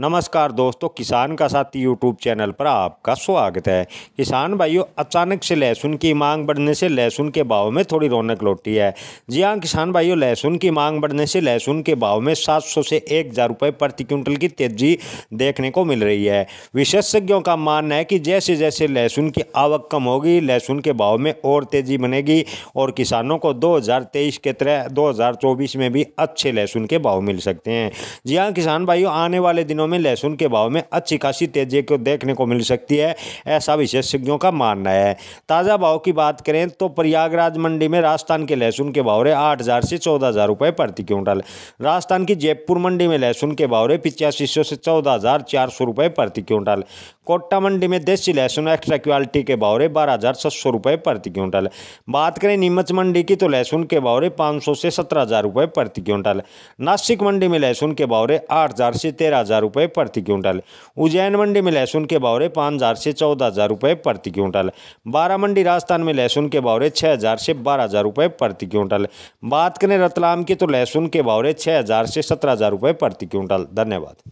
नमस्कार दोस्तों किसान का साथी यूट्यूब चैनल पर आपका स्वागत है किसान भाइयों अचानक से लहसुन की मांग बढ़ने से लहसुन के भाव में थोड़ी रौनक लौटी है जी हाँ किसान भाइयों लहसुन की मांग बढ़ने से लहसुन के भाव में 700 से एक हज़ार रुपये प्रति क्विंटल की तेजी देखने को मिल रही है विशेषज्ञों का मानना है कि जैसे जैसे लहसुन की आवक कम होगी लहसुन के भाव में और तेज़ी बनेगी और किसानों को दो के तरह दो में भी अच्छे लहसुन के भाव मिल सकते हैं जी हाँ किसान भाइयों आने वाले दिनों दिनों में लहसुन के भाव में अच्छी खासी तेजी को देखने को मिल सकती है ऐसा विशेषज्ञों का मानना है ताज़ा भाव की बात करें तो प्रयागराज मंडी में राजस्थान के लहसुन के भाव रहे आठ हज़ार से चौदह हज़ार प्रति क्विंटल राजस्थान की जयपुर मंडी में लहसुन के भाव रहे पिचासी सौ से चौदह हज़ार चार सौ प्रति क्विंटल कोटा मंडी में देसी लहसुन एक्स्ट्रा क्वालिटी के भाव रहे बारह हज़ार सात सौ प्रति क्विंटल बात करें नीमच मंडी की तो लहसुन के भाव रहे सौ से सत्रह हज़ार रुपए प्रति क्विंटल नासिक मंडी में लहसुन के भाव रहे आठ हज़ार से तेरह हज़ार रुपये प्रति क्विंटल उज्जैन मंडी में लहसुन के बावरे पाँच हज़ार से चौदह हज़ार रुपये प्रति क्विंटल बारह मंडी राजस्थान में लहसुन के बावरे छः हज़ार से बारह हज़ार रुपये प्रति क्विंटल बात करें रतलाम की तो लहसुन के बावरे छः हज़ार से सत्रह हज़ार रुपये प्रति क्विंटल धन्यवाद